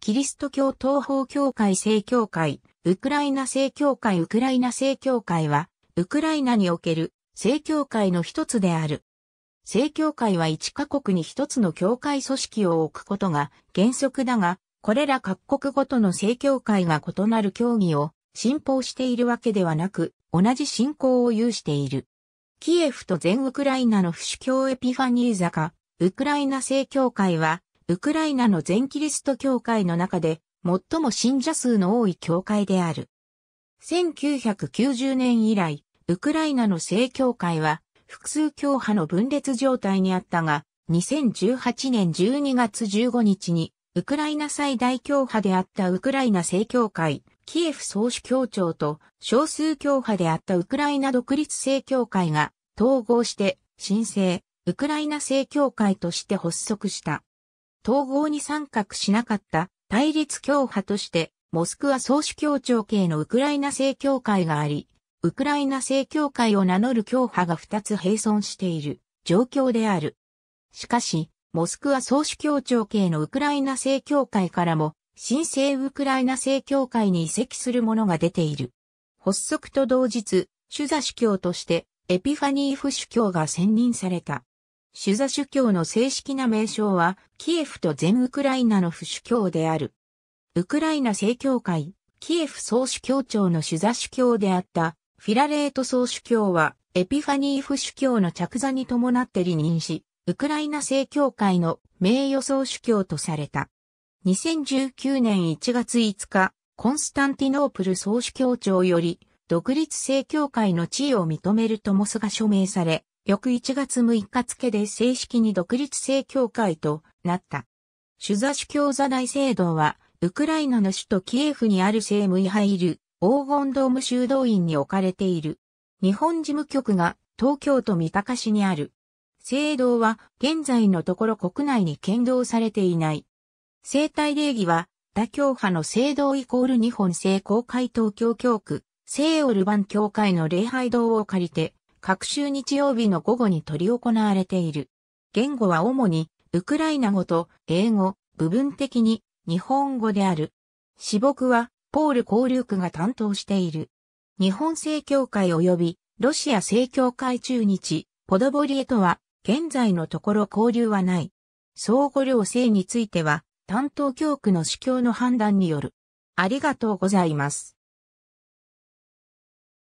キリスト教東方教会正教会、ウクライナ正教会ウクライナ正教会は、ウクライナにおける正教会の一つである。正教会は一カ国に一つの教会組織を置くことが原則だが、これら各国ごとの正教会が異なる教義を信奉しているわけではなく、同じ信仰を有している。キエフと全ウクライナの不主教エピファニー坂、ウクライナ正教会は、ウクライナの全キリスト教会の中で最も信者数の多い教会である。1990年以来、ウクライナの正教会は複数教派の分裂状態にあったが、2018年12月15日に、ウクライナ最大教派であったウクライナ正教会、キエフ総主教庁と少数教派であったウクライナ独立正教会が統合して、新生、ウクライナ正教会として発足した。統合に参画しなかった対立教派として、モスクワ総主教庁系のウクライナ正教会があり、ウクライナ正教会を名乗る教派が2つ並存している状況である。しかし、モスクワ総主教庁系のウクライナ正教会からも、新生ウクライナ正教会に移籍するものが出ている。発足と同日、主座主教としてエピファニーフ主教が選任された。シュザ主教の正式な名称は、キエフと全ウクライナの不主教である。ウクライナ正教会、キエフ総主教長のシュザ主教であった、フィラレート総主教は、エピファニーフ主教の着座に伴って離任し、ウクライナ正教会の名誉総主教とされた。2019年1月5日、コンスタンティノープル総主教長より、独立正教会の地位を認めるともすが署名され、翌1月6日付で正式に独立正教会となった。主座主教座大聖堂は、ウクライナの首都キエフにある聖ムイハイル、黄金ドーム修道院に置かれている。日本事務局が東京都三鷹市にある。聖堂は現在のところ国内に剣道されていない。聖体礼儀は、他教派の聖堂イコール日本聖公会東京教区、聖オルバン教会の礼拝堂を借りて各週日曜日の午後に取り行われている。言語は主に、ウクライナ語と英語、部分的に日本語である。私牧は、ポール交流区が担当している。日本正教会及び、ロシア正教会中日、ポドボリエとは、現在のところ交流はない。相互両性については、担当教区の主教の判断による。ありがとうございます。